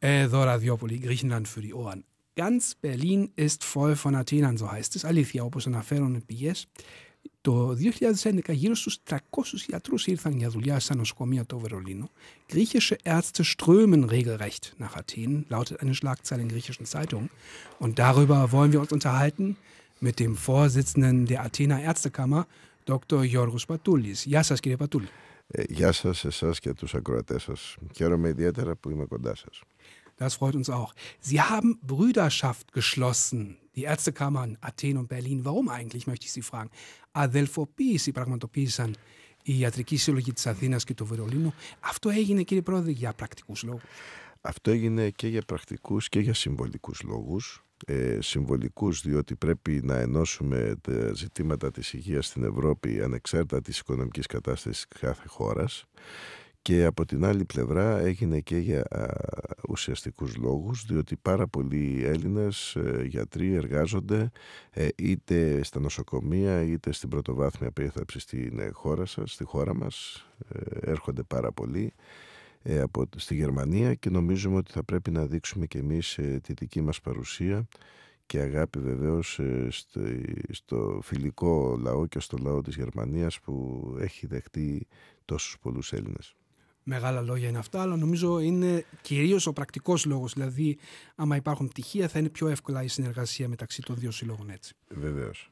äh, Thoraziopoli, Griechenland für die Ohren. Ganz Berlin ist voll von Athenern, so heißt es. Αλήθεια, όπως αναφέρουν πηγές. Το 2011 γύρω στους 300 Ιατρούς ήρθαν για δουλειά στα νοσοκομεία του Βερολίνου. Griechische Ärzte strömen regelrecht nach Athen, lautet eine Schlagzeile in griechischen Zeitungen. Und darüber wollen wir uns unterhalten mit dem Vorsitzenden der Athener Ärztekammer, Dr. Georgos Patoulis. Γεια σας κύριε Patoulis. Ε, γεια σας, εσάς και τους ακροατές σας. Χαίρομαι ιδιαίτερα που είμαι κοντά σας. Das freut uns auch. Sie haben Brüderschaft geschlossen. Die Ärztekammern Athen und Berlin. Warum eigentlich, möchte ich Sie fragen. Αδελφοποίηση πραγματοποίησαν η ιατρική σύλλογη της Αθήνας και του Βερολίνου. Αυτό έγινε, κύριε Πρόεδρε, για πρακτικούς λόγους. Αυτό έγινε και για πρακτικούς και για συμβολικούς λόγους ε, συμβολικούς διότι πρέπει να ενώσουμε τα ζητήματα της υγείας στην Ευρώπη ανεξάρτητα της οικονομικής κατάστασης κάθε χώρας και από την άλλη πλευρά έγινε και για ουσιαστικούς λόγους διότι πάρα πολλοί Έλληνες ε, γιατροί εργάζονται ε, είτε στα νοσοκομεία είτε στην πρωτοβάθμια περίθαψη στην ε, χώρα σας, στη χώρα μας έρχονται πάρα πολλοί ε, από, στη Γερμανία και νομίζουμε ότι θα πρέπει να δείξουμε και εμείς ε, τη δική μας παρουσία και αγάπη βεβαίως ε, στο, στο φιλικό λαό και στο λαό της Γερμανίας που έχει δεχτεί τόσους πολλούς Έλληνες. Μεγάλα λόγια είναι αυτά, αλλά νομίζω είναι κυρίως ο πρακτικός λόγος. Δηλαδή, άμα υπάρχουν πτυχία, θα είναι πιο εύκολα η συνεργασία μεταξύ των δύο συλλόγων έτσι. Βεβαίως.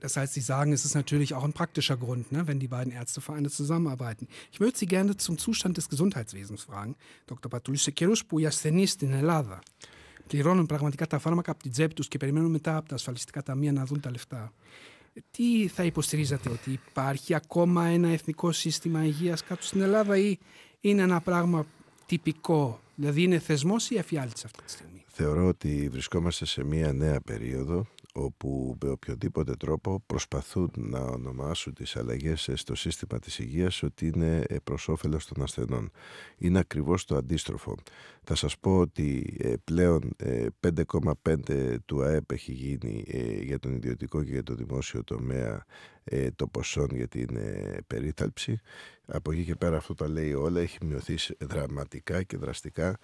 Das heißt, Sie sagen, es ist natürlich auch ein praktischer Grund, ne, wenn die beiden Ärztevereine zusammenarbeiten. Ich würde Sie gerne zum Zustand des Gesundheitswesens fragen. Dr. Patulisse Keros, που οι ασθενεί στην Ελλάδα πληρώνουν πραγματικά τα φάρμακα από την τσέπη του και περιμένουν μετά από τα ασφαλιστικά ταμεία να δουν τα λεφτά. Τι θα υποστηρίζατε, ότι υπάρχει ακόμα ένα εθνικό σύστημα υγείας κάτω στην Ελλάδα ή είναι ένα πράγμα τυπικό, δηλαδή είναι θεσμό ή αφιάλτης αυτή τη στιγμή. Θεωρώ ότι βρισκόμαστε σε μια νέα περίοδο όπου με οποιοδήποτε τρόπο προσπαθούν να ονομάσουν τις αλλαγές στο σύστημα της υγείας ότι είναι προς όφελος των ασθενών. Είναι ακριβώς το αντίστροφο. Θα σας πω ότι ε, πλέον 5,5 ε, του ΑΕΠ έχει γίνει ε, για τον ιδιωτικό και για το δημόσιο τομέα το ποσό για την περίθαλψη. Από εκεί και πέρα αυτό τα λέει όλα, έχει μειωθεί δραματικά και δραστικά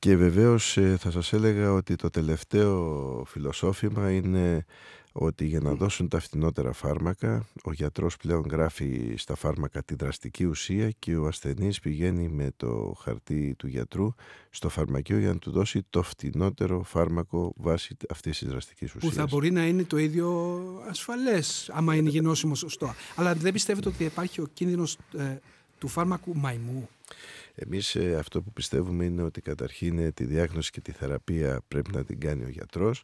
και βεβαίως ε, θα σας έλεγα ότι το τελευταίο φιλοσόφημα είναι ότι για να δώσουν τα φτηνότερα φάρμακα, ο γιατρός πλέον γράφει στα φάρμακα τη δραστική ουσία και ο ασθενής πηγαίνει με το χαρτί του γιατρού στο φαρμακείο για να του δώσει το φτηνότερο φάρμακο βάσει αυτής της δραστικής ουσίας. Που θα μπορεί να είναι το ίδιο ασφαλές, άμα είναι ε, γενώσιμο σωστό. Αλλά δεν πιστεύετε ότι υπάρχει ο κίνδυνος ε, του φάρμακου μαϊμού. Εμείς ε, αυτό που πιστεύουμε είναι ότι καταρχήν ε, τη διάγνωση και τη θεραπεία πρέπει να την κάνει ο γιατρός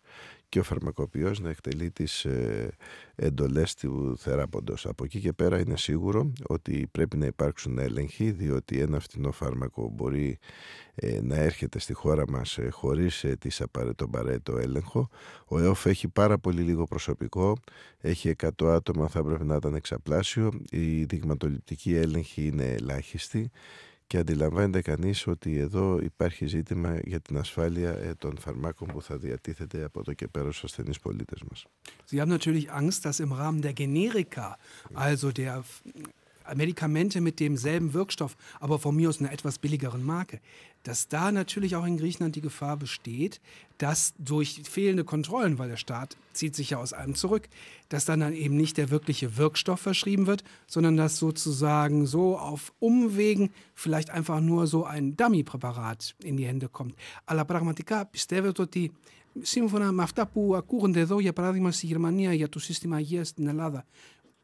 και ο φαρμακοποιός να εκτελεί τις ε, εντολές του θεράποντος. Από εκεί και πέρα είναι σίγουρο ότι πρέπει να υπάρξουν έλεγχοι διότι ένα φθηνό φάρμακο μπορεί ε, να έρχεται στη χώρα μας ε, χωρίς τις τον παρέτο έλεγχο. Ο ΕΟΦ έχει πάρα πολύ λίγο προσωπικό, έχει 100 άτομα, θα πρέπει να ήταν εξαπλάσιο. Η δειγματοληπτική έλεγχη είναι ελάχιστη και αντιλαμβάνεται κανείς ότι εδώ υπάρχει ζήτημα για την ασφάλεια ε, των φαρμάκων που θα διατίθεται από το και πέρα στους ασθενείς πολίτες μας. Sie haben natürlich Angst, dass im Rahmen der Generika, also der Medikamente mit demselben Wirkstoff, aber von mir aus einer etwas billigeren Marke, dass da natürlich auch in Griechenland die Gefahr besteht, dass durch fehlende Kontrollen, weil der Staat zieht sich ja aus allem zurück, dass dann, dann eben nicht der wirkliche Wirkstoff verschrieben wird, sondern dass sozusagen so auf Umwegen vielleicht einfach nur so ein Dummy-Präparat in die Hände kommt. Alla pragmatica πιστεύω ότι σύμφωνα με αυτά που ακούγονται εδώ, για παράδειγμα στη Γερμανία, για το σύστημα υγείας στην Ελλάδα,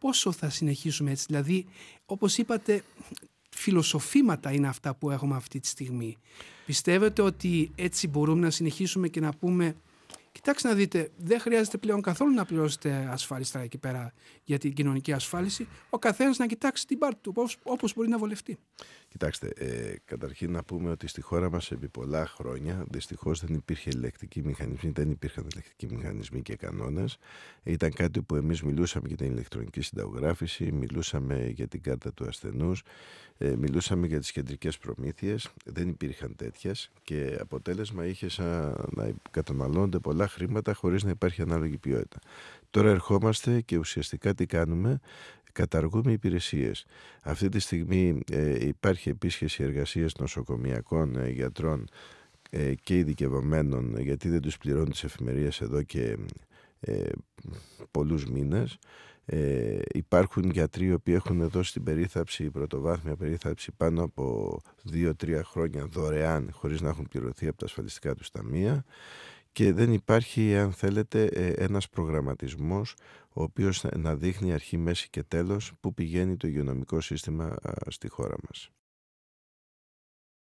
πόσο θα συνεχίσουμε έτσι. Δηλαδή, όπως είπατε, φιλοσοφήματα είναι αυτά που έχουμε αυτή τη στιγμή. Πιστεύετε ότι έτσι μπορούμε να συνεχίσουμε και να πούμε Κοιτάξτε να δείτε, δεν χρειάζεται πλέον καθόλου να πληρώσετε ασφάλιστα εκεί πέρα για την κοινωνική ασφάλιση. Ο καθένας να κοιτάξει την πάρτη του, όπως μπορεί να βολευτεί. Κοιτάξτε, ε, καταρχήν να πούμε ότι στη χώρα μας επί πολλά χρόνια δυστυχώς δεν υπήρχε ηλεκτρική μηχανισμή, δεν υπήρχαν ελεκτικοί μηχανισμοί και κανόνες. Ήταν κάτι που εμείς μιλούσαμε για την ηλεκτρονική συνταγογράφηση, μιλούσαμε για την κάρτα του ασθενούς, ε, μιλούσαμε για τις κεντρικές προμήθειες. Δεν υπήρχαν τέτοιες και αποτέλεσμα είχε να καταναλώνονται πολλά πολλά χρήματα χωρίς να υπάρχει ανάλογη ποιότητα. Τώρα ερχόμαστε και ουσιαστικά τι κάνουμε, καταργούμε υπηρεσίες. Αυτή τη στιγμή ε, υπάρχει επίσχεση εργασίας νοσοκομιακών ε, γιατρών ε, και ειδικευμένων γιατί δεν τους πληρώνουν τις εφημερίες εδώ και ε, πολλούς μήνες. Ε, υπάρχουν γιατροί οι οποίοι έχουν δώσει την περίθαψη, πρωτοβάθμια περίθαψη πάνω από 2-3 χρόνια δωρεάν χωρίς να έχουν πληρωθεί από τα ασφαλιστικά τους ταμεία και δεν υπάρχει, αν θέλετε, ε, ένας προγραμματισμός ο οποίος να δείχνει αρχή, μέση και τέλος που πηγαίνει το υγειονομικό σύστημα στη χώρα μας.